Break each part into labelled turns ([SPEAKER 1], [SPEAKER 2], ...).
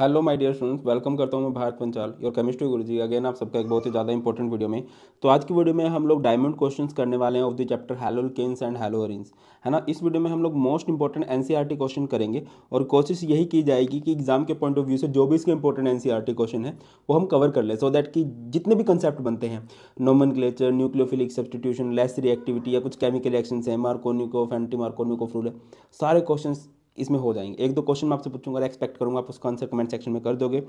[SPEAKER 1] Hello my dear students welcome करता हूं मैं Bharat Panchal your chemistry Guruji again आप सबका एक बहुत ही ज़्यादा इंपॉर्टेंट वीडियो में तो आज की वीडियो में हम लोग डायमंड क्वेश्चंस करने वाले हैं ऑफ द चैप्टर केन्स एंड हेलोअरिन्स है ना इस वीडियो में हम लोग मोस्ट इंपॉर्टेंट एन क्वेश्चन करेंगे और कोशिश यही की जाएगी कि एग्जाम के पॉइंट ऑफ व्यू से जो भी इसके इंपॉर्टेंट एन क्वेश्चन है वो हम कवर कर ले सो so दैट कि जितने भी कंसेप्ट बनते हैं nomenclature nucleophilic substitution less reactivity या कुछ केमिकल एक्शन है मार्कोनिकोफ फेंटी मार्कोनिकोफ रूल सारे क्वेश्चन इसमें हो जाएंगे एक दो क्वेश्चन मैं आपसे पूछूंगा एक्सपेक्ट करूंगा आप उसका आंसर कमेंट सेक्शन में कर दोगे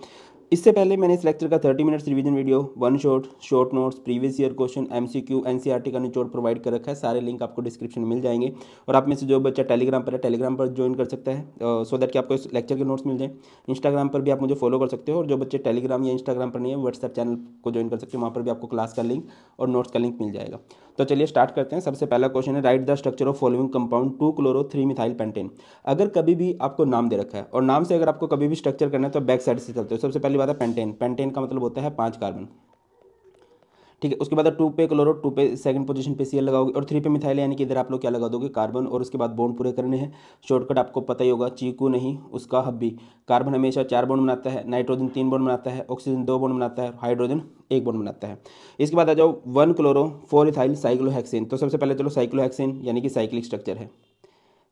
[SPEAKER 1] इससे पहले मैंने इस लेक्चर का thirty minutes revision video one shot short notes previous year question M C Q N C R T का निचोड़ प्रोवाइड कर रखा है सारे लिंक आपको डिस्क्रिप्शन में मिल जाएंगे और आप में से जो बच्चा टेलीग्राम पर है टेलीग्राम पर ज्वाइन कर सकता है सो दैट कि आपको इस लेक्चर के नोट्स मिल जाए इंस्टाग्राम पर भी आप मुझे फॉलो कर सकते हो और जो बच्चे टेलीग्राम या इंस्टाग्राम पर नहीं है व्हाट्सएप चैनल को ज्वाइन कर सकते हो वहाँ पर भी आपको क्लास का लिंक और नोट्स का लिंक मिल जाएगा तो चलिए स्टार्ट करते हैं सबसे पहला क्वेश्चन है right the structure of following compound two chloro three methyl pentane अगर कभी भी आपको नाम दे रखा है और नाम से अगर आपको कभी भी स्ट्रक्चर करना है तो बैक साइड से चलते हो सबसे पहली बात है पेंटेन पेंटेन का मतलब होता है पाँच कार्बन ठीक है उसके बाद टू पे क्लोरो टू पे सेकंड पोजीशन पे सीएल लगाओगे और थ्री पे मिथाइल यानी कि इधर आप लोग क्या लगा दोगे कार्बन और उसके बाद बोन पूरे करने हैं शॉर्टकट आपको पता ही होगा चीकू नहीं उसका हब भी कार्बन हमेशा चार बोन बनाता है नाइट्रोजन तीन बोन बनाता है ऑक्सीजन दो बोन बनाता है हाइड्रोजन एक बोन बनाता है इसके बाद आ जाओ one chloro four ethyl cyclohexane तो सबसे पहले चलो साइक्लोहेक्सेन यानी कि साइक्लिक स्ट्रक्चर है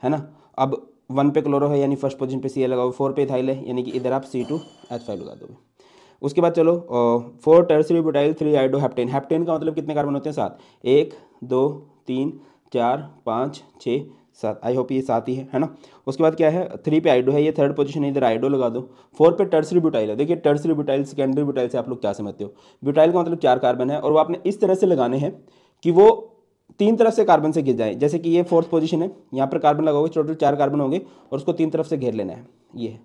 [SPEAKER 1] है ना अब वन पे क्लोरो है यानी फर्स्ट पोजीशन पे सी एल लगाओ फोर पे इथाइल है यानी कि इधर आप सी टू एच फाइव लगा दोगे उसके बाद चलो four tertiary butyl three iodo heptane heptane का मतलब कितने कार्बन होते हैं सात एक दो तीन चार पाँच छः सात आई होप ये सात ही है है ना उसके बाद क्या है थ्री पे आइडो है ये थर्ड पोजीशन है इधर आइडो लगा दो फोर पे टर्सरी ब्यूटाइल है देखिए टर्सरी ब्यूटाइल सेकेंडरी ब्यूटाइल से आप लोग क्या समझते हो ब्यूटाइल का मतलब चार कार्बन है और वो आपने इस तरह से लगाने हैं कि वो तीन तरफ से कार्बन से घिर जाए जैसे कि ये फोर्थ पोजीशन है यहाँ पर कार्बन लगाओगे टोटल चार कार्बन होंगे और उसको तीन तरफ से घेर लेना है ये है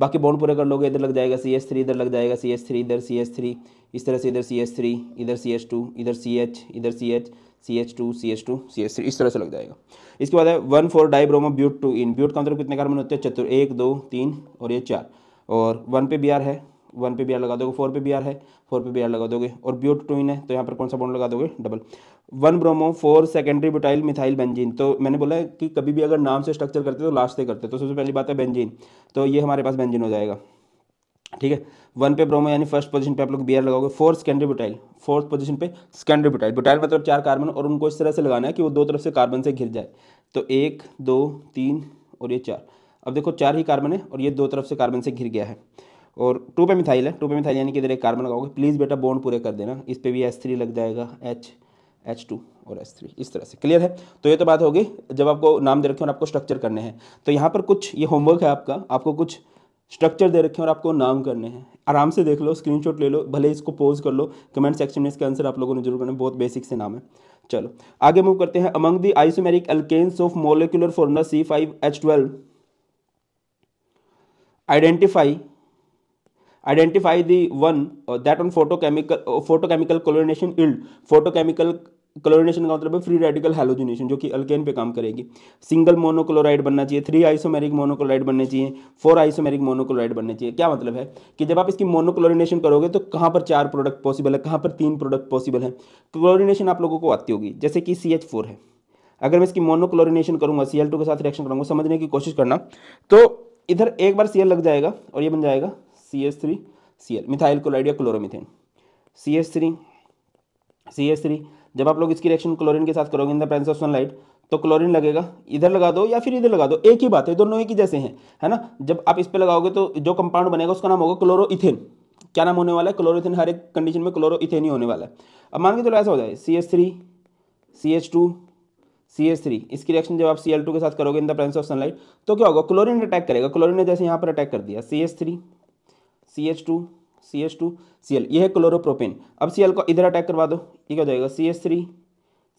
[SPEAKER 1] बाकी बॉन्ड पूरे कर लोगे इधर लग जाएगा सी एस थ्री इधर लग जाएगा सी एस थ्री इधर सी एस थ्री इस तरह से इधर सी एस थ्री इधर सी एस टू इधर सी एच इधर C H C H two C H two C H three इस तरह से लग जाएगा इसके बाद है one four dibromo but two ene but का मतलब कितने कार्बन होते हैं चतुर एक दो तीन और ये चार और वन पे बी आर है वन पे बी लगा दोगे फोर पे बी है फोर पे बी लगा दोगे और ब्यूटोइन है तो यहाँ पर कौन सा बॉन्ड लगा दोगे double one bromo four secondary butyl methyl benzene तो मैंने बोला है कि कभी भी अगर नाम से स्ट्रक्चर करते तो लास्ट से करते तो सबसे पहली बात है बेंजीन तो ये हमारे पास बेंजीन हो जाएगा ठीक है वन पे ब्रोमो यानी फर्स्ट पोजीशन पे आप लोग बी लगाओगे four secondary butyl fourth position पे सेकेंडरी बुटाइल बुटाइल मतलब चार कार्बन और उनको इस तरह से लगाना है कि वो दो तरफ से कार्बन से घिर जाए तो एक दो तीन और ये चार अब देखो चार ही कार्बन है और ये दो तरफ से कार्बन से घिर गया है और टू पे मिथाइल है टू पे मिथाइल यानी कि इधर एक कार्बन लगाओगे प्लीज़ बेटा बॉन्ड पूरे कर देना इस पर भी एस थ्री लग जाएगा एच एच टू और एस थ्री इस तरह से क्लियर है तो ये तो बात होगी जब आपको नाम दे रखे और आपको स्ट्रक्चर करने हैं तो यहाँ पर कुछ ये होमवर्क है आपका आपको कुछ स्ट्रक्चर दे रखे हैं और आपको नाम करने हैं आराम से देख लो शॉट ले लो भले इसको पोज कर लो कमेंट सेक्शन में इसका आंसर आप लोगों ने जरूर करना बहुत बेसिक से नाम है चलो आगे मूव करते हैं among the isomeric alkanes of molecular formula C five H twelve identify identify the one uh, that on photochemical uh, photochemical chlorination yield photochemical chlorination का मतलब है फ्री रेडिकल हेलोजिनेशन जो कि अल्केन पे काम करेगी सिंगल मोनोक्लोराइड बनना चाहिए थ्री आइसोमेरिक मोनोक्लोराइड बनने चाहिए फोर आइसोमेरिक मोनोक्लोराइड बनने चाहिए क्या मतलब है कि जब आप इसकी मोनोक्लोरिनेशन करोगे तो कहाँ पर चार प्रोडक्ट पॉसिबल है कहाँ पर तीन प्रोडक्ट पॉसिबल है क्लोरिनेशन आप लोगों को आती होगी जैसे कि सी फोर है अगर मैं इसकी मोनोक्लोरिनेशन करूँगा सी टू के साथ रिएक्शन करूँगा समझने की कोशिश करना तो इधर एक बार सी लग जाएगा और ये बन जाएगा C S three C L methyl chloride या chloromethane C S three C S three जब आप लोग इसकी रिएक्शन क्लोरीन के साथ करोगे in the presence of sunlight तो क्लोरीन लगेगा इधर लगा दो या फिर इधर लगा दो एक ही बात है दोनों एक ही जैसे हैं है ना जब आप इस पर लगाओगे तो जो कंपाउंड बनेगा उसका नाम होगा क्लोरोइथेन क्या नाम होने वाला है क्लोरोइथेन हर एक कंडीशन में क्लोरोइथेन ही होने वाला है अब मान के चलो ऐसा हो जाए C S three C H two C S three इसकी रिएक्शन जब आप सी एल टू के साथ करोगे in the presence of sunlight तो क्या होगा क्लोरीन अटैक करेगा क्लोरीन ने जैसे यहाँ पर अटैक कर दिया C S three C H two C H two C L ये है क्लोरोप्रोपेन अब सी एल को इधर अटैक करवा दो ये क्या हो जाएगा C H three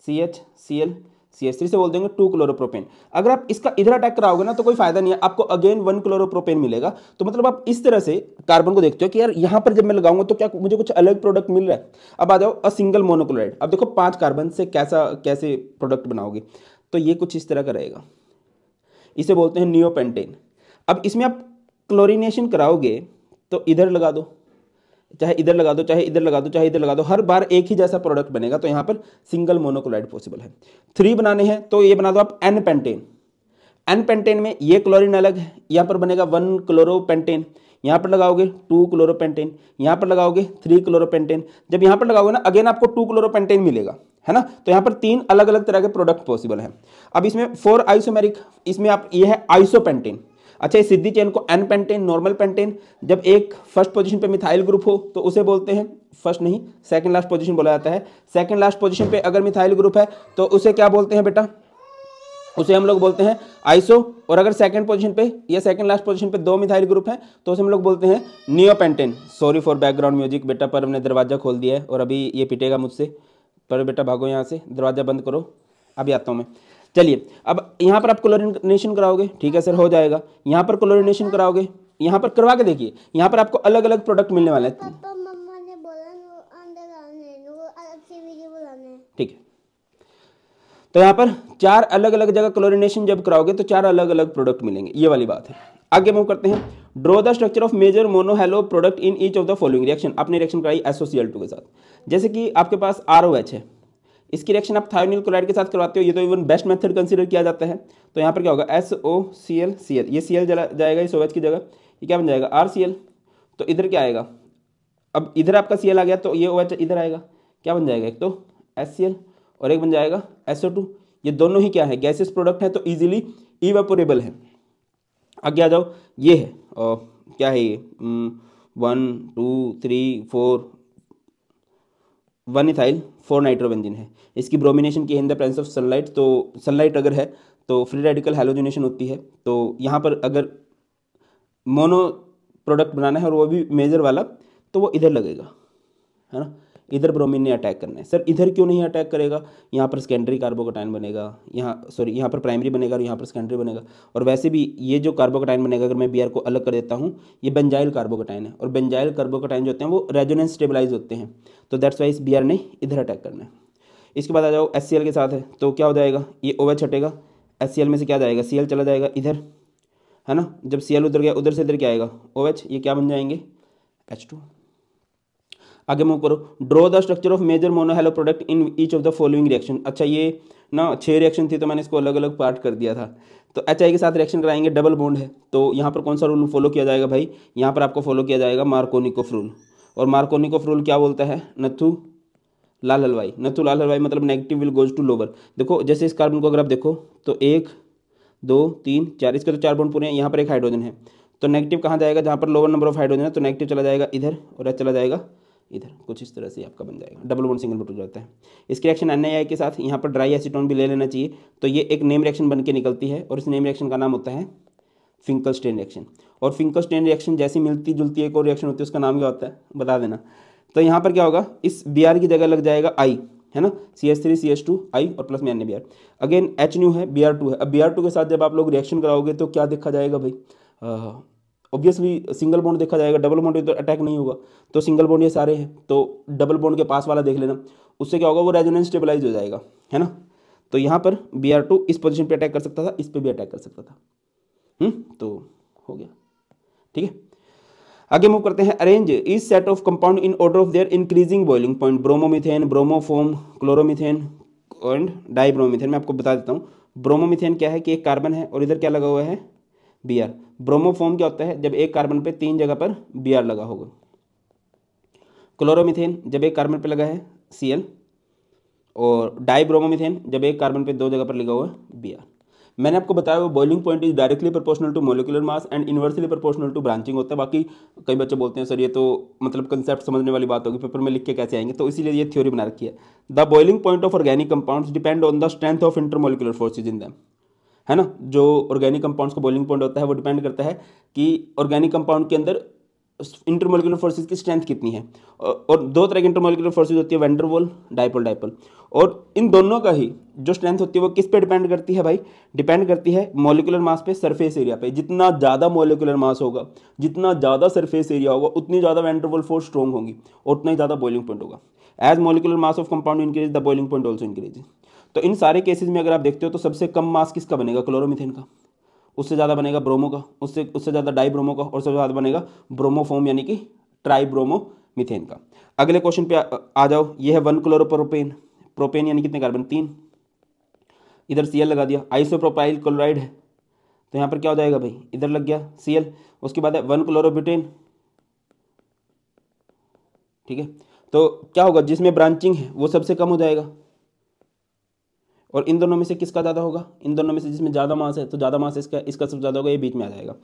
[SPEAKER 1] C H C L C S three से बोल देंगे टू क्लोरोप्रोपेन अगर आप इसका इधर अटैक कराओगे ना तो कोई फायदा नहीं है आपको अगेन वन क्लोरोप्रोपेन मिलेगा तो मतलब आप इस तरह से कार्बन को देखते हो कि यार यहाँ पर जब मैं लगाऊंगा तो क्या मुझे कुछ अलग प्रोडक्ट मिल रहा है अब आ जाओ अ सिंगल मोनोक्लोराइड अब देखो पाँच कार्बन से कैसा कैसे प्रोडक्ट बनाओगे तो ये कुछ इस तरह का रहेगा इसे बोलते हैं नियोपेंटेन अब इसमें आप क्लोरिनेशन कराओगे तो इधर लगा दो चाहे इधर लगा दो चाहे इधर लगा दो चाहे इधर लगा दो हर बार एक ही जैसा प्रोडक्ट बनेगा तो यहाँ पर सिंगल मोनोक्लोराइड पॉसिबल है थ्री बनाने हैं तो ये बना दो आप एन पेंटेन एन पेंटेन में ये क्लोरीन अलग है यहाँ पर बनेगा वन क्लोरोपेंटेन यहाँ पर लगाओगे टू क्लोरोपेंटेन यहाँ पर लगाओगे थ्री क्लोरोपेंटेन जब यहाँ पर लगाओगे ना अगेन आपको टू क्लोरोपेंटेन मिलेगा है ना तो यहाँ पर तीन अलग अलग तरह के प्रोडक्ट पॉसिबल हैं अब इसमें फोर आइसोमेरिक इसमें आप ये है आइसोपेंटेन अच्छा इस सिद्धि चेन को एन पेंटेन नॉर्मल पेंटेन जब एक फर्स्ट पोजीशन पे मिथाइल ग्रुप हो तो उसे बोलते हैं फर्स्ट नहीं सेकंड लास्ट पोजीशन बोला जाता है सेकंड लास्ट पोजीशन पे अगर मिथाइल ग्रुप है तो उसे क्या बोलते हैं बेटा उसे हम लोग बोलते हैं आइसो और अगर सेकंड पोजीशन पे या सेकंड लास्ट पोजीशन पे दो मिथाइल ग्रुप है तो उसे हम लोग बोलते हैं neopentane sorry for background music बेटा पर हमने दरवाज़ा खोल दिया है और अभी ये पिटेगा मुझसे पर बेटा भागो यहाँ से दरवाज़ा बंद करो अभी आता हूँ मैं चलिए अब यहाँ पर आप क्लोरिनेशन कराओगे ठीक है सर हो जाएगा यहाँ पर क्लोरिनेशन कराओगे यहाँ पर करवा के देखिए यहाँ पर आपको अलग अलग प्रोडक्ट मिलने वाले हैं ठीक है तो यहाँ पर चार अलग अलग जगह क्लोरिनेशन जब कराओगे तो चार अलग अलग प्रोडक्ट मिलेंगे ये वाली बात है आगे मूव करते हैं draw the structure of major monohalo product in each of the following reaction आपने रिएक्शन कराई एसोसियल टू के साथ जैसे कि आपके पास आर है इसकी रिएक्शन आप थायोनिल क्लोराइड के साथ करवाते हो ये तो इवन बेस्ट मेथड कंसिडर किया जाता है तो यहाँ पर क्या होगा S O C L C L ये सी एल जला जाएगा इस ओवेज की जगह ये क्या बन जाएगा आर सी एल तो इधर क्या आएगा अब इधर आपका सी एल आ गया तो ये एच इधर आएगा क्या बन जाएगा एक तो एस सी एल और एक बन जाएगा एस ओ टू ये दोनों ही क्या है गैसेस प्रोडक्ट है तो ईजिली इवेपोरेबल है आगे आ जाओ ये है और क्या है ये one two three four one ethyl four nitrobenzene है इसकी ब्रोमिनेशन की है in the presence of sunlight तो सनलाइट अगर है तो फ्री रेडिकल हेलोजिनेशन होती है तो यहाँ पर अगर मोनो प्रोडक्ट बनाना है और वो भी मेजर वाला तो वो इधर लगेगा है ना इधर ब्रोमीन ने अटैक करना है सर इधर क्यों नहीं अटैक करेगा यहाँ पर सेकेंडरी कार्बोकोटाइन बनेगा यहाँ सॉरी यहाँ पर प्राइमरी बनेगा और यहाँ पर सेकेंडरी बनेगा और वैसे भी ये जो कार्बोकोटाइन बनेगा अगर मैं बी को अलग कर देता हूँ ये बेंजाइल कार्बोकोटाइन है और बेंजाइल कार्बोकोटाइन जो होते हैं वो रेजोनेंस स्टेबलाइज होते हैं तो दैट्स वाइज बी ने इधर अटैक करना है इसके बाद आ जाओ एस के साथ है तो क्या हो जाएगा ये ओवर छटेगा एस में से क्या जाएगा सी चला जाएगा इधर है ना जब सी उधर गया उधर से इधर क्या आएगा ओ ये क्या बन जाएंगे एच टू आगे मूव करो draw the structure of major monohalo product in each of the following reaction अच्छा ये ना छह रिएक्शन थी तो मैंने इसको अलग अलग पार्ट कर दिया था तो एच के साथ रिएक्शन कराएंगे डबल बॉन्ड है तो यहाँ पर कौन सा रूल फॉलो किया जाएगा भाई यहाँ पर आपको फॉलो किया जाएगा मार्कोनिकोफ रूल और मार्कोनिकोफ रूल क्या बोलता है नथु लाल हलवाई नथु लाल हलवाई मतलब negative will goes to lower देखो जैसे इस कार्बन को अगर आप देखो तो एक दो तीन चार इसके तो चार बॉन्ड पूरे हैं यहाँ पर एक हाइड्रोजन है तो नेगेटिव कहाँ जाएगा जहाँ पर लोअर नंबर ऑफ हाइड्रोजन है तो नेगेटिव चला जाएगा इधर और चला जाएगा इधर कुछ इस तरह से आपका बन जाएगा डबल बॉन्ड सिंगल बॉन्ड हो जाता है इसके रिएक्शन एन के साथ यहाँ पर ड्राई एसिटोन भी ले लेना चाहिए तो ये एक नेम रिएक्शन बन के निकलती है और इस नेम रिएक्शन का नाम होता है फिंकल स्टेन रिएक्शन और फिंकल स्टेन रिएक्शन जैसी मिलती जुलती एक और रिएक्शन होती है उसका नाम क्या होता है बता देना तो यहाँ पर क्या होगा इस बी की जगह लग जाएगा आई है ना C S three C S two I और प्लस में N A B R again H nu है बी आर टू है अब बी आर टू के साथ जब आप लोग रिएक्शन कराओगे तो क्या देखा जाएगा भाई ऑब्वियसली सिंगल बॉन्ड देखा जाएगा डबल बॉन्ड तो अटैक नहीं होगा तो सिंगल बॉन्ड ये सारे हैं तो डबल बॉन्ड के पास वाला देख लेना उससे क्या होगा वो रेजोनेंस स्टेबलाइज हो जाएगा है ना तो यहाँ पर बी आर टू इस पोजिशन पर अटैक कर सकता था इस पर भी अटैक कर सकता था हुँ? हम्म, तो हो गया ठीक है आगे मूव करते हैं arrange is set of compound in order of their increasing boiling point bromomethane bromoform chloromethane and dibromomethane मैं आपको बता देता हूँ ब्रोमोमिथेन क्या है कि एक कार्बन है और इधर क्या लगा हुआ है बियर ब्रोमोफॉर्म क्या होता है जब एक कार्बन पे तीन जगह पर बियर लगा होगा क्लोरोमिथेन जब एक कार्बन पे लगा है सी और डाइब्रोमोमिथेन जब एक कार्बन पे दो जगह पर लगा हुआ है आर मैंने आपको बताया वो boiling point is directly proportional to molecular mass and inversely proportional to branching होता है बाकी कई बच्चे बोलते हैं सर ये तो मतलब कंसेप्ट समझने वाली बात होगी पेपर में लिख के कैसे आएंगे तो इसीलिए ये थ्योरी बना रखी है the boiling point of organic compounds depend on the strength of intermolecular forces in them है ना जो ऑर्गेनिक कंपाउंड्स का बॉइलिंग पॉइंट होता है वो डिपेंड करता है कि ऑर्गेनिक कंपाउंड के अंदर इंटरमोलिकुलर फोर्सेज की स्ट्रेंथ कितनी है और दो तरह की इंटरमोलिकुलर फोर्सेज होती है वेंडरवॉल डाइपोल डाइपोल और इन दोनों का ही जो स्ट्रेंथ होती है वो किस पे डिपेंड करती है भाई डिपेंड करती है मोलिकुलर मास पे सरफेस एरिया पे जितना ज़्यादा मोलिकुलर मास होगा जितना ज़्यादा सरफेस एरिया होगा उतनी ज़्यादा वेंडरवॉल फोर्स स्ट्रॉन्ग होगी और उतना ही ज़्यादा बॉइलिंग पॉइंट होगा as molecular mass of compound increase the boiling point also increase तो इन सारे केसेस में अगर आप देखते हो तो सबसे कम मास किसका बनेगा क्लोरोमिथेन का उससे ज़्यादा बनेगा ब्रोमो का उससे उससे ज़्यादा ब्रोमो का और सबसे ज़्यादा बनेगा ब्रोमोफोम यानी कि ट्राइब्रोमो मिथेन का अगले क्वेश्चन पे आ, आ जाओ ये है वन क्लोरोप्रोपेन प्रोपेन यानी कितने कार्बन तीन इधर सी लगा दिया आइसोप्रोपाइल क्लोराइड है तो यहाँ पर क्या हो जाएगा भाई इधर लग गया सी उसके बाद है वन क्लोरोब्यूटेन ठीक है तो क्या होगा जिसमें ब्रांचिंग है वो सबसे कम हो जाएगा और इन दोनों में से किसका ज़्यादा होगा इन दोनों में से जिसमें ज़्यादा मास है तो ज़्यादा मास इसका इसका सबसे ज़्यादा होगा ये बीच में आ जाएगा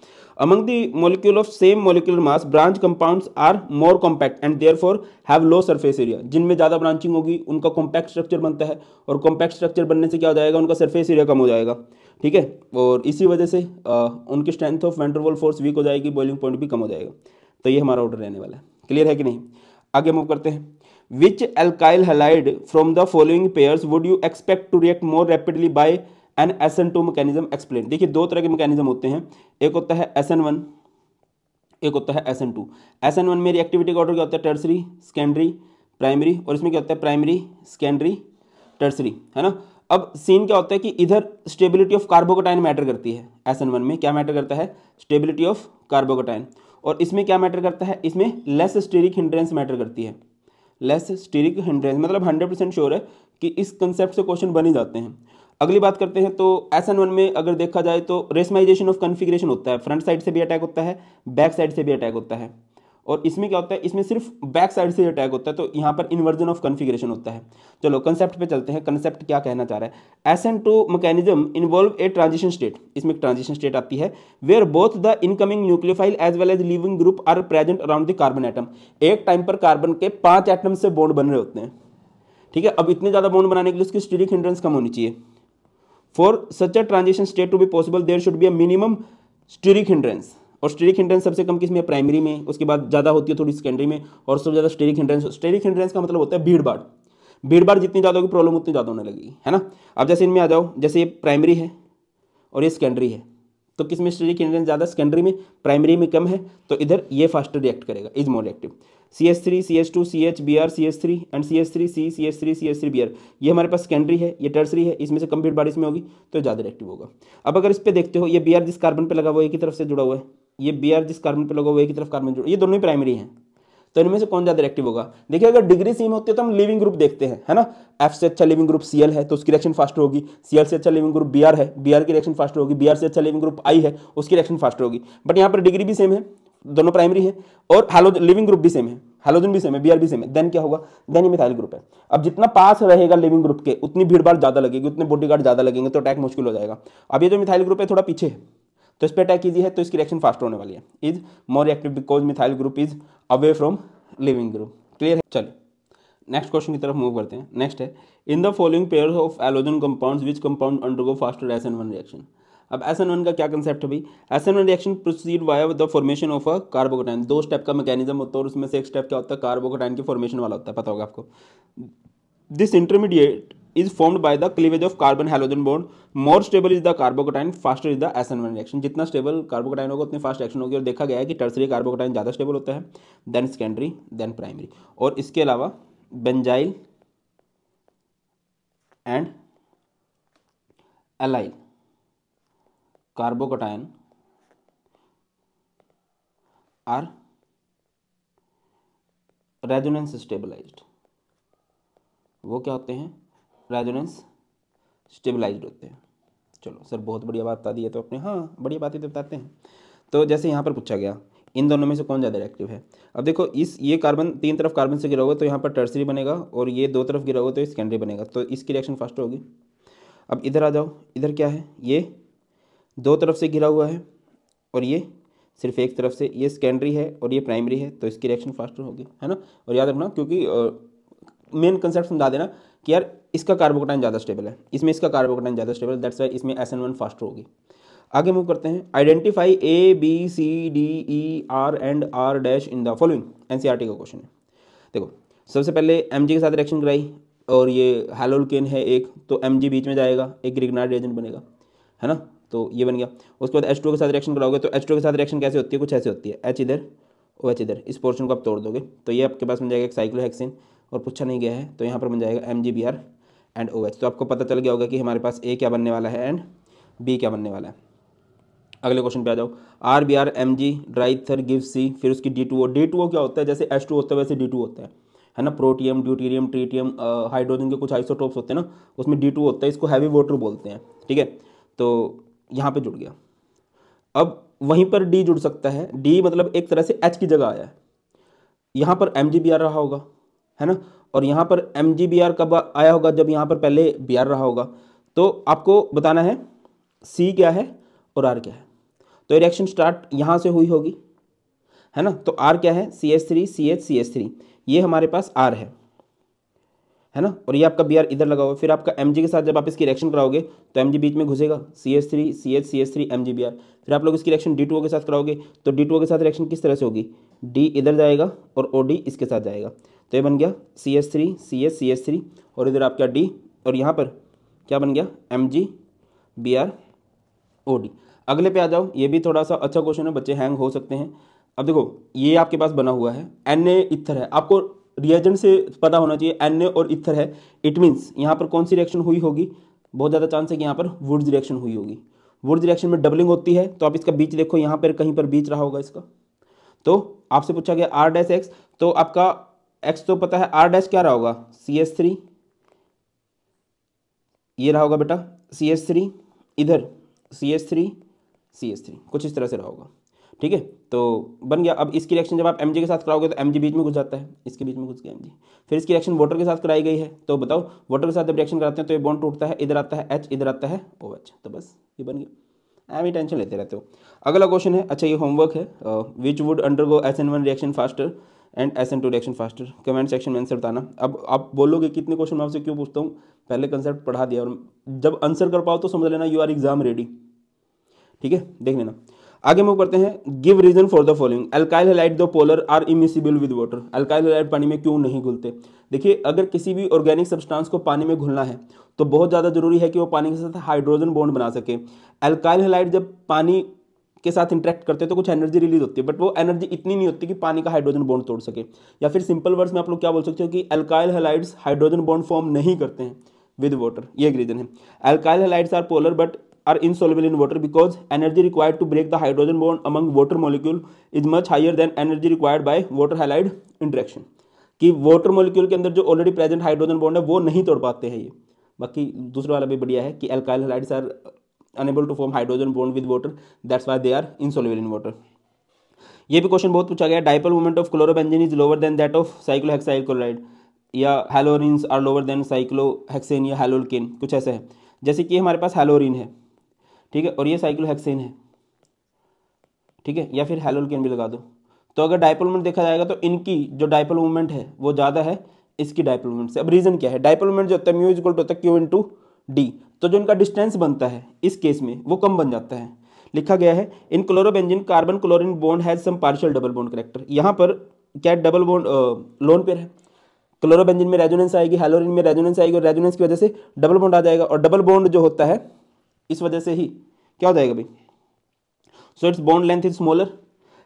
[SPEAKER 1] among the molecule of same molecular mass branch compounds are more compact and therefore have low surface area जिनमें ज़्यादा ब्रांचिंग होगी उनका कॉम्पैक्ट स्ट्रक्चर बनता है और कॉम्पैक्ट स्ट्रक्चर बनने से क्या हो जाएगा उनका सर्फेस एरिया कम हो जाएगा ठीक है और इसी वजह से आ, उनकी strength of van der Waals force weak हो जाएगी बॉइलिंग पॉइंट भी कम हो जाएगा तो ये हमारा ऑर्डर रहने वाला है क्लियर है कि नहीं आगे मूव करते हैं which alkyl halide from the following pairs would you expect to react more rapidly by N S N two mechanism explain देखिए दो तरह के मैकेजम होते हैं एक होता है एस एन वन एक होता है S N two S N one में रिएक्टिविटी का ऑर्डर क्या होता है टर्सरी सेकेंडरी प्राइमरी और इसमें क्या होता है प्राइमरी सेकेंडरी टर्सरी है ना अब सीन क्या होता है कि इधर स्टेबिलिटी ऑफ कार्बोकोटाइन मैटर करती है एस एन वन में क्या मैटर करता है स्टेबिलिटी ऑफ कार्बोकोटाइन और इसमें क्या मैटर करता है इसमें लेस स्टेरिक हिंड्रेंस मैटर करती है लेस स्टीरिक हंड्रेंस मतलब हंड्रेड परसेंट श्योर है कि इस कंसेप्ट से क्वेश्चन बन ही जाते हैं अगली बात करते हैं तो एस एन वन में अगर देखा जाए तो रेसमाइजेशन ऑफ कन्फिग्रेशन होता है फ्रंट साइड से भी अटैक होता है बैक साइड से भी अटैक होता है और इसमें क्या होता है इसमें सिर्फ बैक साइड से अटैक होता है तो यहाँ पर इन्वर्जन ऑफ कन्फिग्रेशन होता है चलो कंसेप्ट पे चलते हैं कंसेप्ट क्या कहना चाह रहा है S N two mechanism involve a transition state इसमें एक ट्रांजिशन स्टेट आती है where both the incoming nucleophile as well as leaving group are present around the carbon atom एक टाइम पर कार्बन के पाँच एटम से बॉन्ड बन रहे होते हैं ठीक है अब इतने ज़्यादा बॉन्ड बनाने के लिए उसकी स्टीरिक हिंड्रेंस कम होनी चाहिए for such a transition state to be possible there should be a minimum steric hindrance और स्टेरिक हिंड्रेंस सबसे कम किस में प्राइमरी में उसके बाद ज़्यादा होती है थोड़ी सेकेंडरी में और सबसे ज़्यादा स्टेरिक हिंड्रेंस स्टेरिक हिंड्रेंस का मतलब होता है भीड़ भाड़ भीड़ भाड़ जितनी ज़्यादा होगी प्रॉब्लम उतनी ज़्यादा होने लगेगी है ना अब जैसे इनमें आ जाओ जैसे ये प्राइमरी है और ये सेकेंडरी है तो किस में स्टेरिक हिंड्रेंस ज़्यादा सेकेंडरी में प्राइमरी में कम है तो इधर ये फास्टर रिएक्ट करेगा is more active C S three C S two C H B R C S three and C S three C C S three C S three B R ये हमारे पास secondary है ये tertiary है इसमें से कम भीड़ भाड़ इसमें होगी तो ज़्यादा रिएक्टिव होगा अब अगर इस पर देखते हो ये बी आर जिस कार्बन पर लगा हुआ है एक तरफ से जुड़ा हुआ है ये बी आर जिस कार्बन पे लगा हुआ है की तरफ कार्बन जोड़ ये दोनों ही प्राइमरी हैं तो इनमें से कौन ज़्यादा रिएक्टिव होगा देखिए अगर डिग्री सेम होती है तो हम लिविंग ग्रुप देखते हैं है ना एफ से अच्छा लिविंग ग्रुप सीएल है तो उसकी रिएक्शन फास्ट होगी सीएल से अच्छा लिविंग ग्रुप बीआर है बीआर की रिएक्शन फास्ट होगी बीआर से अच्छा लिविंग ग्रुप आई है उसकी रिएक्शन फास्ट होगी बट यहाँ पर डिग्री भी सेम है दोनों प्राइमरी है और हालोजन लिविंग ग्रुप भी सेम है हेलोजन भी सेम है बीआर भी सेम है देन क्या होगा देन ये मिथाइल ग्रुप है अब जितना पास रहेगा लिविंग ग्रुप के उतनी भीड़ भाड़ ज़्यादा लगेगी उतने बॉडी गार्ड ज़्यादा लगेंगे तो अटैक मुश्किल हो जाएगा अब ये जो मिथाइल ग्रुप है थोड़ा पीछे है तो इस पर अटैक ईजी है तो इसकी रिएक्शन फास्ट होने वाली है is more reactive because methyl group is away from leaving group clear है चलो नेक्स्ट क्वेश्चन की तरफ मूव करते हैं नेक्स्ट है in the following pair of halogen compound which compound undergo faster S N one reaction अब S N one का क्या कंसेप्ट है भाई S N one reaction proceed via the formation of a carbocation दो step का mechanism होता है और उसमें से एक स्टेप क्या होता है कार्बोकोटाइन की फॉर्मेशन वाला होता है पता होगा आपको this intermediate is formed by the cleavage of carbon hydrogen bond more stable is the carbocation faster is the S N one reaction जितना स्टेबल कार्बोकोटाइन होगा उतनी फास्ट एक्शन होगी और देखा गया है कि टर्सरी कार्बोकोटाइन ज़्यादा स्टेबल होता है देन सेकेंडरी देन प्राइमरी और इसके अलावा benzyl and allyl carbocation are resonance stabilized वो क्या होते हैं रेजोनेंस स्टेबलाइज्ड होते हैं चलो सर बहुत बढ़िया बात बता दी है तो अपने हाँ बढ़िया बातें तो बताते हैं तो जैसे यहाँ पर पूछा गया इन दोनों में से कौन ज़्यादा एक्टिव है अब देखो इस ये कार्बन तीन तरफ कार्बन से गिरा हुआ तो यहाँ पर टर्सरी बनेगा और ये दो तरफ गिरा हुआ तो सेकेंडरी बनेगा तो इसकी रिएक्शन फास्ट होगी अब इधर आ जाओ इधर क्या है ये दो तरफ से घिरा हुआ है और ये सिर्फ एक तरफ से ये सेकेंडरी है और ये प्राइमरी है तो इसकी रिएक्शन फास्ट होगी है ना और याद रखना क्योंकि मेन कंसेप्ट समझा देना कि यार इसका कार्बोकोटाइन ज़्यादा स्टेबल है इसमें इसका कार्बोकोटाइन ज़्यादा स्टेबल है दैट्स वाई इसमें एस एन वन फास्ट होगी आगे मूव करते हैं identify A B C D E R and R dash in the following एन का क्वेश्चन है देखो सबसे पहले एम के साथ रिएक्शन कराई और ये हेलोलकेन है एक तो एम बीच में जाएगा एक ग्रिगनाइड एजेंट बनेगा है ना तो ये बन गया उसके बाद एच के साथ रिएक्शन कराओगे तो एच के साथ रिएक्शन कैसे होती है कुछ ऐसे होती है एच इधर ओ एच इधर इस पोर्शन को आप तोड़ दोगे तो ये आपके पास बन जाएगा एक साइक्लो और पूछा नहीं गया है तो यहाँ पर बन जाएगा M G B R and O H तो आपको पता चल गया होगा कि हमारे पास ए क्या बनने वाला है एंड बी क्या बनने वाला है अगले क्वेश्चन पे आ जाओ R B R M G ether give C फिर उसकी D two O D two O क्या होता है जैसे एच टू होता है वैसे डी टू होता है है ना प्रोटियम ड्यूटीरियम ट्रीटियम हाइड्रोजन के कुछ आइसोटोप्स होते हैं ना उसमें डी टू होता है इसको हैवी वाटर बोलते हैं ठीक है तो यहाँ पर जुड़ गया अब वहीं पर डी जुड़ सकता है डी मतलब एक तरह से एच की जगह आया है यहाँ पर एम जी बी आर रहा होगा है ना और यहाँ पर एम कब आया होगा जब यहाँ पर पहले बी रहा होगा तो आपको बताना है सी क्या है और आर क्या है तो ये रिएक्शन स्टार्ट यहाँ से हुई होगी है ना तो आर क्या है C H three C H C H three ये हमारे पास आर है है ना और ये आपका बी आर इधर लगा हुआ फिर आपका एम के साथ जब आप इसकी रिएक्शन कराओगे तो एम बीच में घुसेगा C H three C H C H three M B R फिर आप लोग इसकी रिएक्शन डी के साथ कराओगे तो डी के साथ रिएक्शन किस तरह से होगी डी इधर जाएगा और ओ डी इसके साथ जाएगा तो ये बन गया C S three C S C S three और इधर आपका डी और यहाँ पर क्या बन गया M G B R O D अगले पे आ जाओ ये भी थोड़ा सा अच्छा क्वेश्चन है बच्चे हैंग हो सकते हैं अब देखो ये आपके पास बना हुआ है एन ए इथर है आपको रिएजेंट से पता होना चाहिए एन ए और इथर है इट मीन्स यहाँ पर कौन सी रिएक्शन हुई होगी बहुत ज़्यादा चांस है कि यहाँ पर वुड्स रिएक्शन हुई होगी वुड्स रिएक्शन में डबलिंग होती है तो आप इसका बीच देखो यहाँ पर कहीं पर बीच रहा होगा इसका तो आपसे पूछा गया आर डैश एक्स तो आपका एक्स तो पता है आर डैश क्या रहा होगा सी एस थ्री ये रहा होगा बेटा सी एस थ्री इधर C S three C S three कुछ इस तरह से रहा होगा ठीक है तो बन गया अब इसकी रिएक्शन जब आप एम के साथ कराओगे तो एम बीच में घुस जाता है इसके बीच में घुस गया एम फिर इसकी रिएक्शन वोटर के साथ कराई गई है तो बताओ वोटर के साथ जब रिएक्शन कराते हैं तो ये बॉन्ड टूटता है इधर आता है एच इधर आता है ओ एच तो बस ये बन गया एम ही टेंशन लेते रहते हो अगला क्वेश्चन है अच्छा ये होमवर्क है which would undergo S N one reaction faster and S N two reaction faster comment section में आंसर बताना अब आप बोलोगे कितने क्वेश्चन मैं आपसे क्यों पूछता हूँ पहले कंसेप्ट पढ़ा दिया और जब आंसर कर पाओ तो समझ लेना यू आर एग्जाम रेडी ठीक है देख लेना आगे मूव करते हैं give reason for the following alkyl halide the polar are immiscible with water alkyl halide पानी में क्यों नहीं घुलते देखिए अगर किसी भी ऑर्गेनिक सब्सटेंस को पानी में घुलना है तो बहुत ज़्यादा जरूरी है कि वो पानी के साथ हाइड्रोजन बॉन्ड बना सके अल्काइल हेलाइट जब पानी के साथ इंटरेक्ट करते हैं तो कुछ एनर्जी रिलीज होती है बट वो एनर्जी इतनी नहीं होती कि पानी का हाइड्रोजन बॉन्ड तोड़ सके या फिर सिंपल वर्ड्स में आप लोग क्या बोल सकते हो कि alkyl halides hydrogen bond form नहीं करते हैं विद वाटर ये एक रीजन है alkyl halides are polar but are insoluble in water because energy required to break the hydrogen bond among water molecule is much higher than energy required by water halide interaction कि water molecule के अंदर जो already present hydrogen bond है वो नहीं तोड़ पाते हैं ये बाकी दूसरा वाला भी बढ़िया है कि alkyl halides are unable to form hydrogen bond with water that's why they are insoluble in water ये भी क्वेश्चन बहुत पूछा गया dipole moment of chlorobenzene is lower than that of cyclohexyl chloride या haloarene are lower than cyclohexane या haloalkane कुछ ऐसे है जैसे कि हमारे पास हेलोरिन है ठीक है और ये साइक्लोहेक्सेन है ठीक है या फिर हेलोलकिन भी लगा दो तो अगर डाइपल मूवमेंट देखा जाएगा तो इनकी जो डाइपल मूवमेंट है वो ज़्यादा है इसकी डाइपल मूवमेंट से अब रीज़न क्या है डाइपल मूवमेंट जो होता है म्यू इजक्ल होता है क्यू इंटू डी तो जो इनका डिस्टेंस बनता है इस केस में वो कम बन जाता है लिखा गया है in chlorobenzene carbon chlorine bond has some partial double bond character यहाँ पर क्या डबल बॉन्ड लोन पेयर है क्लोरोबेंजिन में रेजोनेंस आएगी हेलोरिन में रेजोनेंस आएगी और रेजोनेंस की वजह से डबल बॉन्ड आ जाएगा और डबल बॉन्ड जो होता है इस वजह से ही क्या हो जाएगा भाई so its bond length is smaller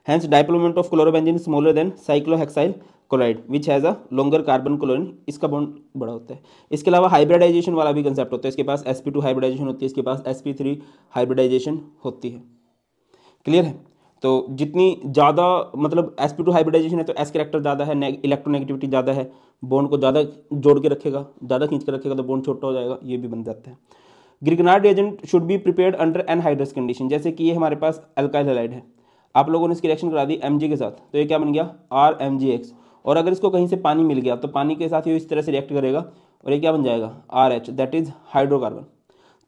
[SPEAKER 1] hence dipole moment of chlorobenzene smaller than cyclohexyl chloride which has a longer carbon chlorine इसका बॉन्ड बड़ा होता है इसके अलावा हाइब्रिडाइजेशन वाला भी कंसेप्ट होता है इसके पास sp2 हाइब्रिडाइजेशन होती है इसके पास sp3 हाइब्रिडाइजेशन होती है क्लियर है तो जितनी ज़्यादा मतलब एस पी टू हाइब्रिडाइजेशन है तो एस करेक्टर ज़्यादा है इलेक्ट्रोनेगेटिविटी ज़्यादा है बॉन्ड को ज़्यादा जोड़ के रखेगा ज़्यादा खींच के रखेगा तो बॉन्ड छोटा हो जाएगा ये भी बन जाता है Grignard agent should be prepared under anhydrous condition जैसे कि ये हमारे पास अल्काइल हेलाइड है आप लोगों ने इसकी रिएक्शन करा दी एम के साथ तो ये क्या बन गया आर एम जी एक्स और अगर इसको कहीं से पानी मिल गया तो पानी के साथ ये इस तरह से रिएक्ट करेगा और ये क्या बन जाएगा R H that is hydrocarbon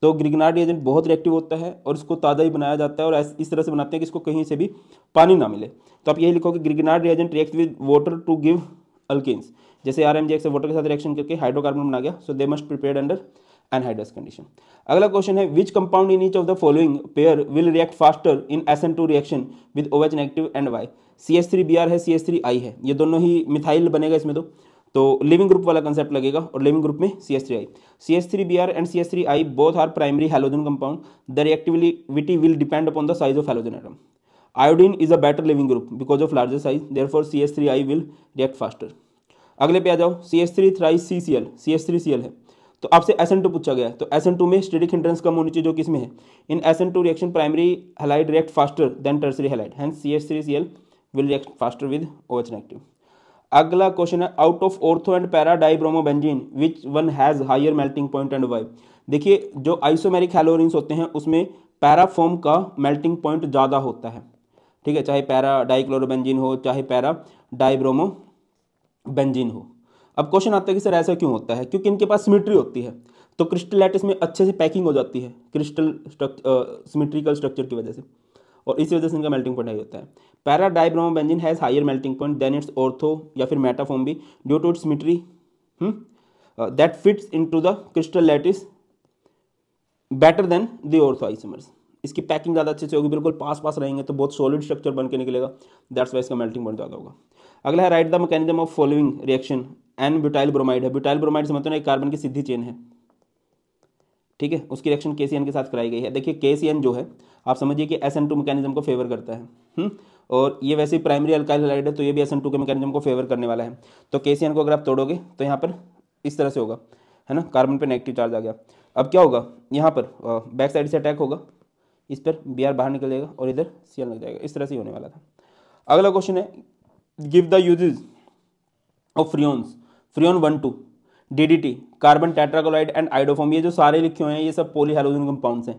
[SPEAKER 1] तो ग्रिगनार्ड एजेंट बहुत रिएक्टिव होता है और इसको ताज़ा ही बनाया जाता है और इस तरह से बनाते हैं कि इसको कहीं से भी पानी ना मिले तो आप यही लिखो कि Grignard agent react with water to give alkanes जैसे आर एम एक्स वाटर के साथ रिएक्शन करके हाइड्रोकार्बन बना गया so they must prepare under anhydrous condition अगला क्वेश्चन है which compound in each of the following pair will react faster in S N two reaction with O H negative and why C S three B R है C S three आई है ये दोनों ही methyl बनेगा इसमें तो तो leaving group वाला concept लगेगा और लिविंग ग्रुप में C S three I C S three B R and C S three I both are primary halogen compound the reactivity will depend upon the size of halogen atom iodine is a better leaving group because of larger size therefore C S three I will react faster अगले पे आ जाओ C S three थ्राई C C L C S three C L है तो आपसे S N to पूछा गया है तो एस एन टू में स्टेडिक हिंड्रेंस कम होनी चाहिए जो किसमें है in S N two reaction primary halide react faster than tertiary halide hence C S three C L will react faster with O H negative अगला क्वेश्चन है out of ortho and para dibromobenzene which one has higher melting point and why देखिए जो isomeric हेलोरिन होते हैं उसमें पैराफोम का melting point ज़्यादा होता है ठीक है चाहे पैरा डाइक्लोरोबेंजीन हो चाहे पैरा डाइब्रोमो बेंजीन हो अब क्वेश्चन आता है कि सर ऐसा क्यों होता है क्योंकि इनके पास सिमिट्री होती है तो क्रिस्टल लैटिस में अच्छे से पैकिंग हो जाती है क्रिस्टल स्ट्रक्चर सिमिट्रिकल स्ट्रक्चर की वजह से और इसी वजह से इनका मेल्टिंग पॉइंट हाई होता है para dibromobenzene has higher melting point than its ortho या फिर मेटाफोम भी due to its symmetry that fits into the crystal lattice better than the ortho isomers इसकी पैकिंग ज़्यादा अच्छे से होगी बिल्कुल पास पास रहेंगे तो बहुत सॉलिड स्ट्रक्चर बन के निकलेगा दैट्स वाई इसका मेल्टिंग पॉइंट ज़्यादा होगा अगला है right the mechanism of following reaction N butyl bromide है ब्यूटाइल ब्रोमाइड समझते हैं एक कार्बन की सीधी चेन है ठीक है उसकी रिएक्शन के के साथ कराई गई है देखिए के जो है आप समझिए कि एस एन टू मैकेनिज्म को फेवर करता है हुँ? हम्म? और ये वैसे प्राइमरी अल्काइल हेलाइड है तो ये भी एस एन टू के मैकेनिज्म को फेवर करने वाला है तो के को अगर आप तोड़ोगे तो यहाँ पर इस तरह से होगा है ना कार्बन पर नेगेटिव चार्ज आ गया अब क्या होगा यहाँ पर बैक साइड से अटैक होगा इस पर बी बाहर निकल जाएगा और इधर सी लग जाएगा इस तरह से होने वाला था अगला क्वेश्चन है give the uses of freons freon one two DDT carbon tetrachloride and iodoform ये जो सारे लिखे हुए हैं ये सब हाइलोजन कंपाउंड्स हैं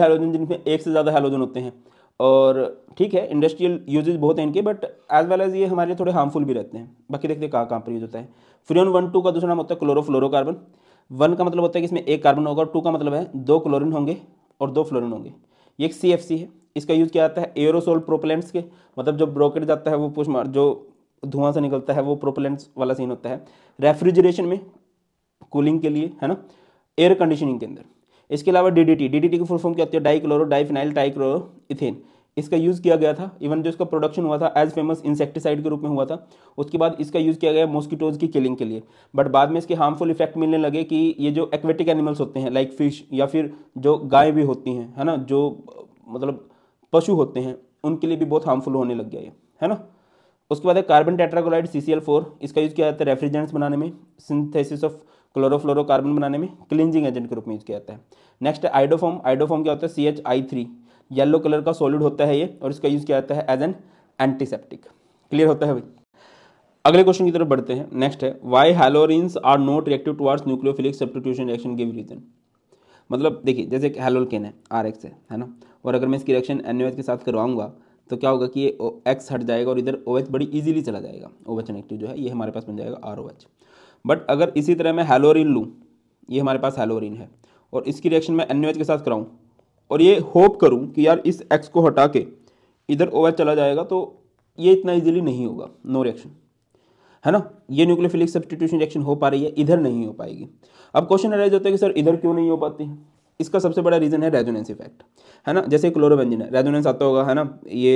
[SPEAKER 1] हाइलोजन जिनमें एक से ज़्यादा हाइलोजन होते हैं और ठीक है इंडस्ट्रियल यूजेज बहुत हैं इनके बट एज वेल एज ये हमारे लिए थोड़े हार्मफुल भी रहते हैं बाकी देखते हैं कहाँ कहाँ पर यूज होता है फ्रियन वन टू का दूसरा नाम होता है क्लोरोफ्लोरोकार्बन वन का मतलब होता है कि इसमें एक कार्बन होगा और टू का मतलब है दो क्लोरिन होंगे और दो फ्लोरिन होंगे ये एक सी है इसका यूज़ किया जाता है एयरोसोल प्रोपलेंट्स के मतलब जो ब्रोकेट जाता है वो पुश जो धुआं सा निकलता है वो प्रोपेलेंट्स वाला सीन होता है रेफ्रिजरेशन में कूलिंग के लिए है ना एयर कंडीशनिंग के अंदर इसके अलावा डीडीटी डीडीटी की फुल फॉर्म क्या होती है डाइक्लोरो डाइफिनाइल टाइक्लोरो इथेन इसका यूज़ किया गया था इवन जो इसका प्रोडक्शन हुआ था एज फेमस इंसेक्टिसाइड के रूप में हुआ था उसके बाद इसका यूज़ किया गया मॉस्किटोज की किलिंग के लिए बट बाद में इसके हार्मफुल इफेक्ट मिलने लगे कि ये जो एक्वेटिक एनिमल्स होते हैं लाइक फिश या फिर जो गाय भी होती हैं है ना जो मतलब पशु होते हैं उनके लिए भी बहुत हार्मफुल होने लग गया ये है ना उसके बाद carbon tetrachloride C C L four इसका यूज़ किया जाता है रेफ्रिजरेंट्स बनाने में सिंथेसिस ऑफ क्लोरोफ्लोरोकार्बन बनाने में क्लिनजिंग एजेंट के रूप में यूज़ किया जाता है नेक्स्ट आइडोफॉम आइडोफॉम क्या होता है C H I three yellow colour का सॉलिड होता है ये और इसका यूज़ किया जाता है एज एन एंटीसेप्टिक क्लियर होता है भाई अगले क्वेश्चन की तरफ बढ़ते हैं नेक्स्ट है why haloarenes are not reactive towards nucleophilic substitution reaction give reason मतलब देखिए जैसे एक हेलोलकेन है आर एक्स है है ना और अगर मैं इसकी रिएक्शन एन के साथ करवाऊंगा तो क्या होगा कि ये एक्स हट जाएगा और इधर ओ OH बड़ी ईजिली चला जाएगा ओ OH नेगेटिव जो है ये हमारे पास बन जाएगा आर ओ OH. बट अगर इसी तरह मैं हेलोरिन लूँ ये हमारे पास हेलोरिन है और इसकी रिएक्शन मैं एन के साथ कराऊँ और ये होप करूँ कि यार इस एक्स को हटा के इधर ओ OH चला जाएगा तो ये इतना ईजिली नहीं होगा नो रिएक्शन है ना ये न्यूक्लियोफिलिक सब्सटीट्यूशन रिएक्शन हो पा रही है इधर नहीं हो पाएगी अब क्वेश्चन अराइज होता है कि सर इधर क्यों नहीं हो पाती है इसका सबसे बड़ा रीज़न है रेजोनेंस इफेक्ट है ना जैसे क्लोरोबेंजिन है रेजोनेंस आता होगा है ना ये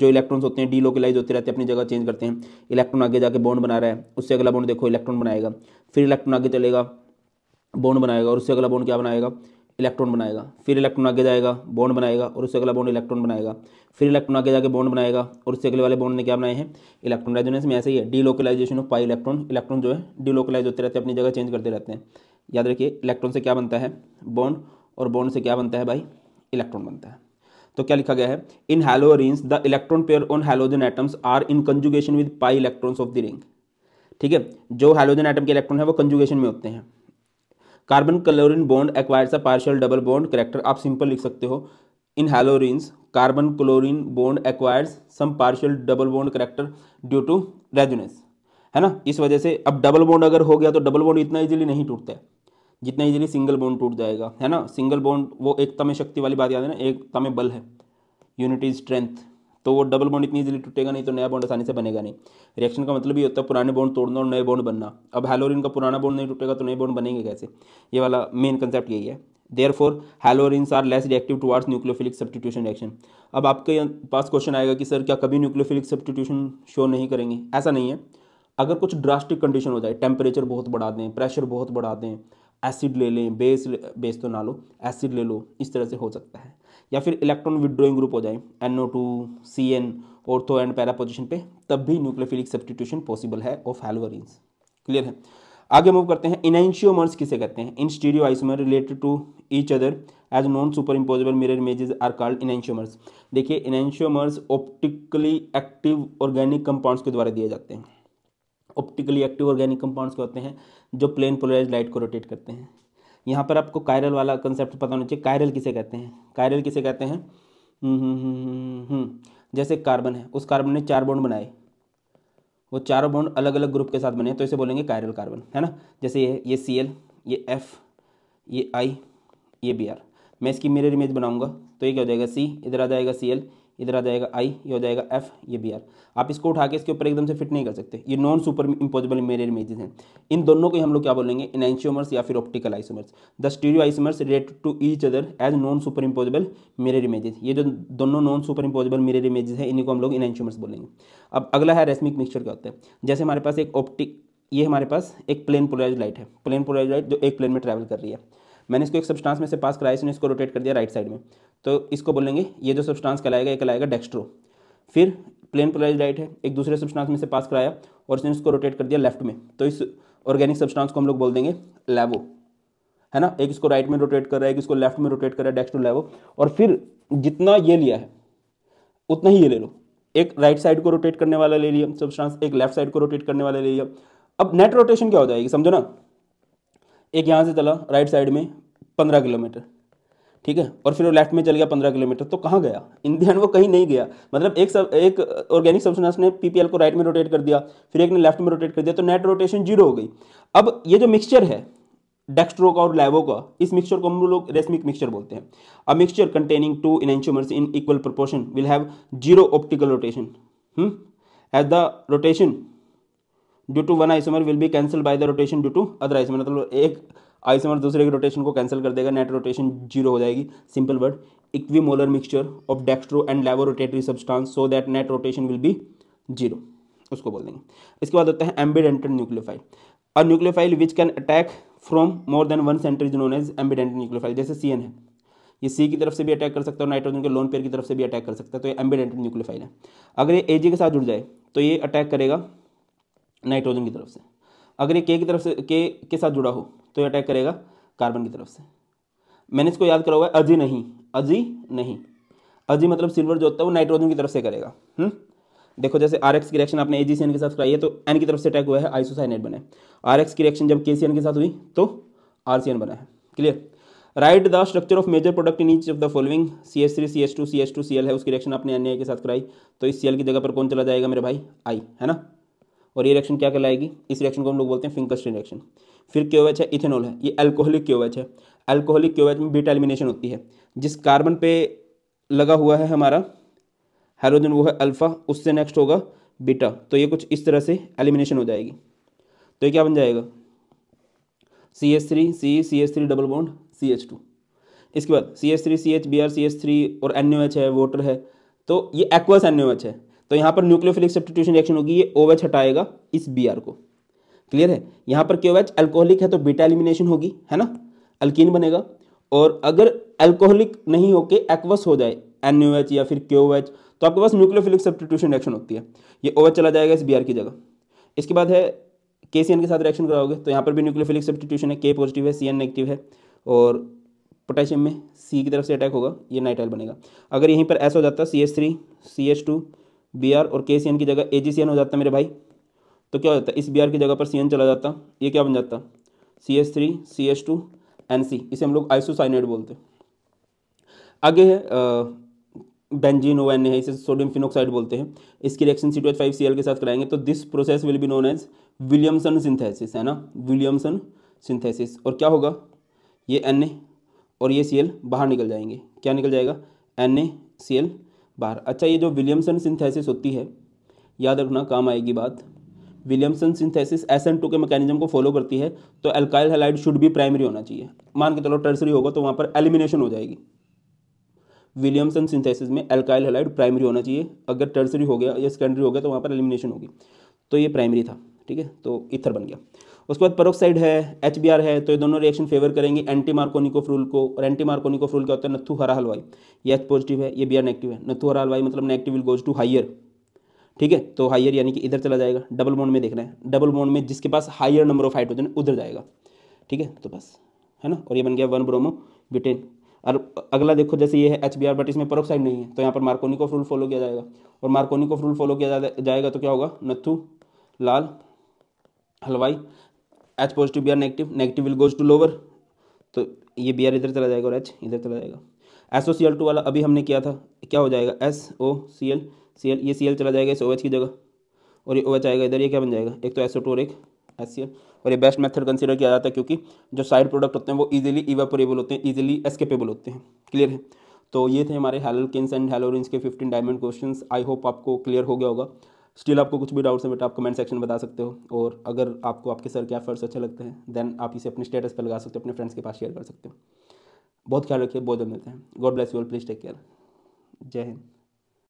[SPEAKER 1] जो इलेक्ट्रॉन्स होते हैं डीलोकलाइज होते रहते हैं अपनी जगह चेंज करते हैं इलेक्ट्रॉन आगे जाके बॉन्ड बना रहा है उससे अगला बॉन्ड देखो इलेक्ट्रॉन बनाएगा फिर इलेक्ट्रॉन आगे चलेगा बॉन्ड बनाएगा और उससे अगला बॉन्ड क्या बनाएगा इलेक्ट्रॉन बनाएगा फिर इलेक्ट्रॉन आगे जाएगा बॉन्ड बनाएगा और उससे अगला बॉन्ड इलेक्ट्रॉन बनाएगा फिर इलेक्ट्रॉन आगे जाके बॉन्ड बनाएगा और उससे अगले वाले बॉन्ड ने क्या बनाए हैं इलेक्ट्रॉन रेजोनेंस में ऐसे ही है delocalization of pi electron electron जो है डीलोकलाइज होते रहते हैं अपनी जगह चेंज करते रहते हैं याद रखिए इलेक्ट्रॉन से क्या बनता है बॉन्ड और बॉन्ड से क्या बनता है भाई इलेक्ट्रॉन बनता है तो क्या लिखा गया है in haloarenes the electron pair on halogen atoms are in conjugation with pi electrons of the ring ठीक है जो हैलोजन आइटम के इलेक्ट्रॉन है वो कंजुगेशन में होते हैं carbon chlorine bond acquires a partial double bond character आप सिंपल लिख सकते हो in haloarenes carbon chlorine bond acquires some partial double bond character due to resonance है ना इस वजह से अब डबल बॉन्ड अगर हो गया तो डबल बॉन्ड इतना इजीली नहीं टूटता है जितना इजीली सिंगल बोन टूट जाएगा है ना सिंगल बोन वो एकता में शक्ति वाली बात याद है ना एकता में बल है यूनिटी इज स्ट्रेंथ तो वो डबल बॉन्ड इतनी इजीली टूटेगा नहीं तो नया बॉन्ड आसानी से बनेगा नहीं रिएक्शन का मतलब ये होता है पुराने बॉन्ड तोड़ना और नए बॉन्ड बनना अब हेलोरिन का पुराना बॉन्ड नहीं टूटेगा तो नए बॉन्ड बनेंगे कैसे ये वाला मेन कंसेप्ट यही है therefore haloarenes are less reactive towards nucleophilic substitution reaction अब आपके पास क्वेश्चन आएगा कि सर क्या कभी न्यूक्लियोफिलिक सब्सटीट्यूशन शो नहीं करेंगे ऐसा नहीं है अगर कुछ ड्रास्टिक कंडीशन हो जाए टेम्परेचर बहुत बढ़ा दें प्रेशर बहुत बढ़ा दें एसिड ले लें बेस बेस तो ना लो एसिड ले लो इस तरह से हो सकता है या फिर इलेक्ट्रॉन विड्रोइंग ग्रुप हो जाए NO two C N ortho and para position पर तब भी न्यूक्लियोफिलिक सब्सटीट्यूशन पॉसिबल है ऑफ हेलोवरिन्स क्लियर है आगे मूव करते हैं इनशियोमर्स किसे कहते हैं in stereo isomer related to each other as non super imposable mirror images are called enantiomers देखिए enantiomers optically active organic compounds के द्वारा दिए जाते हैं ऑप्टिकली एक्टिव ऑर्गेनिक कंपाउंड्स क्या होते हैं जो प्लेन पोलराइज लाइट को रोटेट करते हैं यहाँ पर आपको कायरल वाला कंसेप्ट पता होना चाहिए कायरल किसे कहते हैं कायरल किसे कहते हैं हम्म, हम्म, हम्म, जैसे कार्बन है उस कार्बन ने चार बॉन्ड बनाए वो चारों बॉन्ड अलग अलग ग्रुप के साथ बने तो इसे बोलेंगे कायरल कार्बन है ना जैसे ये ये सी एल ये एफ ये आई ये बी आर मैं इसकी मिरर इमेज बनाऊंगा तो ये क्या हो जाएगा सी इधर आ जाएगा सी एल इधर आ जाएगा आई ये हो जाएगा एफ ये बी आर आप इसको उठा के इसके ऊपर एकदम से फिट नहीं कर सकते ये non super imposable mirror images हैं इन दोनों को हम लोग क्या बोलेंगे इनएंशियोमर्स या फिर optical isomers the stereo isomers relate to each other as non super imposable mirror images ये जो दोनों non super imposable mirror images हैं इन्हीं को हम लोग इनएंशियोमर्स बोलेंगे अब अगला है रेस्मिक मिक्सचर क्या होता है जैसे हमारे पास एक ऑप्टिक ये हमारे पास एक प्लेन पोलराइज लाइट है प्लेन पोलराइज लाइट जो एक प्लेन में ट्रैवल कर रही है मैंने इसको एक सब्सटेंस में से पास कराया इसने इसको रोटेट कर दिया राइट साइड में तो इसको बोलेंगे ये जो सब्सटेंस कहलाएगा ये कहलाएगा डेक्स्ट्रो फिर प्लेन पोलराइज डाइट है एक दूसरे सब्सटेंस में से पास कराया और उसने इसको रोटेट कर दिया लेफ्ट में तो इस ऑर्गेनिक सब्सटेंस को हम लोग बोल देंगे लेवो है ना एक इसको राइट में रोटेट कर रहा है एक इसको लेफ्ट में रोटेट कर रहा है डेक्स्ट्रो लेवो और फिर जितना ये लिया है उतना ही ये ले लो एक राइट साइड को रोटेट करने वाला ले लिया सब्सटेंस एक लेफ्ट साइड को रोटेट करने वाला ले लिया अब नेट रोटेशन क्या हो जाएगी समझो ना एक यहाँ से चला राइट साइड में पंद्रह किलोमीटर ठीक है और फिर वो लेफ्ट में चल गया पंद्रह किलोमीटर तो कहाँ गया इन दी वो कहीं नहीं गया मतलब एक सब एक ऑर्गेनिक सब्सटेंस ने पीपीएल को राइट में रोटेट कर दिया फिर एक ने लेफ्ट में रोटेट कर दिया तो नेट रोटेशन जीरो हो गई अब ये जो मिक्सचर है डेक्स्ट्रो का और लैवो का इस मिक्सचर को हम लोग रेस्मिक मिक्सचर बोलते हैं a mixture containing two enantiomers in equal proportion will have zero optical rotation as the rotation due to one isomer will be cancel by the rotation due to other isomer मतलब एक isomer दूसरे के rotation को cancel कर देगा net rotation zero हो जाएगी simple word equi molar mixture of dextro and laevorotatory substance so that net rotation will be zero उसको बोल देंगे इसके बाद होता है ambidentate nucleophile a nucleophile which can attack from more than one centres known as ambidentate nucleophile जैसे C है ये सी की तरफ से भी अटैक कर सकता है नाइट्रोजन के लोन पेयर की तरफ से भी अटैक कर सकता है तो ये एम्बिडेंटेड न्यूक्लियोफाइल है अगर ये जी के साथ जुड़ जाए तो ये अटैक करेगा नाइट्रोजन की तरफ से अगर ये के की तरफ से के के साथ जुड़ा हो तो ये अटैक करेगा कार्बन की तरफ से मैंने इसको याद करा हुआ है अजी नहीं अजी नहीं अजी मतलब सिल्वर जो होता है वो नाइट्रोजन की तरफ से करेगा हुँ? हम्म? देखो जैसे आर की रिएक्शन आपने ए जी के साथ कराई है तो एन की तरफ से अटैक हुआ है आइसोसाइनेट बने आर की रिएक्शन जब के के साथ हुई तो आर बना है clear write the structure of major product in each of the following C S three C S two C S two C L है उसकी रिएक्शन आपने एन के साथ कराई तो इस सी एल की जगह पर कौन चला जाएगा मेरे भाई आई है ना और ये रिएक्शन क्या कहलाएगी इस रिएक्शन को हम लोग बोलते हैं फिंकस रिएक्शन फिर क्यूएच है इथेनॉल है ये अल्कोहलिक क्यूएच है अल्कोहलिक क्यूएच में बीटा एलिमिनेशन होती है जिस कार्बन पे लगा हुआ है हमारा हाइड्रोजन वो है अल्फा उससे नेक्स्ट होगा बीटा तो ये कुछ इस तरह से एलिमिनेशन हो जाएगी तो ये क्या बन जाएगा C H three C C H three double bond C H two इसके बाद C H three C H B R C H three और एन ओ एच है वोटर है तो ये एक्वस एन ओ एच है तो यहाँ पर न्यूक्लियोफिलिक सब्सटीट्यूशन रिएक्शन होगी ये ओ हटाएगा इस बी को क्लियर है यहाँ पर के ओ अल्कोहलिक है तो बीटा एलिमिनेशन होगी है ना अल्किन बनेगा और अगर अल्कोहलिक नहीं होके एक्वस हो जाए एन या फिर के तो आपके पास न्यूक्लियोफिलिक सब्सटीट्यूशन रिएक्शन होती है ये ओ चला जाएगा इस बी की जगह इसके बाद है के सी एन के साथ रिएक्शन कराओगे तो यहाँ पर भी न्यूक्लियोफिलिक सब्सटीट्यूशन है के पॉजिटिव है सी एन नेगेटिव है और पोटेशियम में सी की तरफ से अटैक होगा ये नाइट्राइल बनेगा अगर यहीं पर ऐसा हो जाता है C H three C H two B R और के सी एन की जगह ए जी सी एन हो जाता मेरे भाई तो क्या हो जाता इस बी आर की जगह पर सी एन चला जाता ये क्या बन जाता C S three C S two N C इसे हम लोग आइसोसाइनेट बोलते हैं आगे है बेंजीन ओ एन है इसे सोडियम फिनोक्साइड बोलते हैं इसकी reaction C two H five C L के साथ कराएंगे तो this process will be known as Williamson synthesis है ना विलियमसन सिंथेसिस और क्या होगा ये एन ए और ये सी एल बाहर निकल जाएंगे क्या निकल जाएगा एन ए सी एल बाहर अच्छा ये जो विलियमसन सिंथेसिस होती है याद रखना काम आएगी बात Williamson synthesis S N two के मैकेनिज्म को फॉलो करती है तो एल्काइल हेलाइड शुड भी प्राइमरी होना चाहिए मान के चलो टर्सरी होगा तो वहाँ पर एलिमिनेशन हो जाएगी विलियमसन सिंथेसिस में एल्काइल हेलाइड प्राइमरी होना चाहिए अगर टर्सरी हो गया या सेकेंडरी हो गया तो वहाँ पर एलिमिनेशन होगी तो ये प्राइमरी था ठीक है तो इथर बन गया उसके बाद परोक्साइड है एच है तो ये दोनों रिएक्शन फेवर करेंगे एंटी मार्कोनिकोफ रूल को और एंटी मार्कोनिकोफ रूल क्या होता है नथु हरा हलवाई ये एच पॉजिटिव है ये बी नेगेटिव है नथु हरा हलवाई मतलब negative will goes to higher ठीक है तो हाइयर यानी कि इधर चला जाएगा डबल मोड में देखना है डबल मोड में जिसके पास हाइयर नंबर ऑफ हाइड्रोजन उधर जाएगा ठीक है तो बस है ना और ये बन गया वन ब्रोमो ब्यूटेन और अगला देखो जैसे ये है एच बी आर बट इसमें परोक्साइड नहीं है तो यहाँ पर मार्कोनिको फ्रूल रूल फॉलो किया जाएगा और मार्कोनिको फ्रूल रूल फॉलो किया जाएगा तो क्या होगा नथु लाल हलवाई H positive B R negative negative will goes to lower तो ये बी आर इधर चला जाएगा और एच इधर चला जाएगा S O C L two वाला अभी हमने किया था क्या हो जाएगा S O C L C L ये सी एल चला जाएगा इस ओ एच की जगह और ये ओ एच आएगा इधर ये क्या बन जाएगा एक तो एस ओ टू और एक एस सी एल और ये बेस्ट मेथड कंसीडर किया जाता है क्योंकि जो साइड प्रोडक्ट होते हैं वो ईजिली इवेपोरेबल होते हैं ईजिली एस्केपेबल होते हैं क्लियर है तो ये थे हमारे हेलोकिन्स एंड हेलोरिंस के fifteen diamond question I hope आपको क्लियर हो गया होगा स्टिल आपको कुछ भी डाउट्स हैं बेटा आप कमेंट सेक्शन में बता सकते हो और अगर आपको आपके सर के एफर्ट्स अच्छे लगते हैं देन आप इसे अपने स्टेटस पर लगा सकते हो अपने फ्रेंड्स के पास शेयर कर सकते हो बहुत ख्याल रखिए बहुत जल्द मिलते हैं God bless you all please take care जय हिंद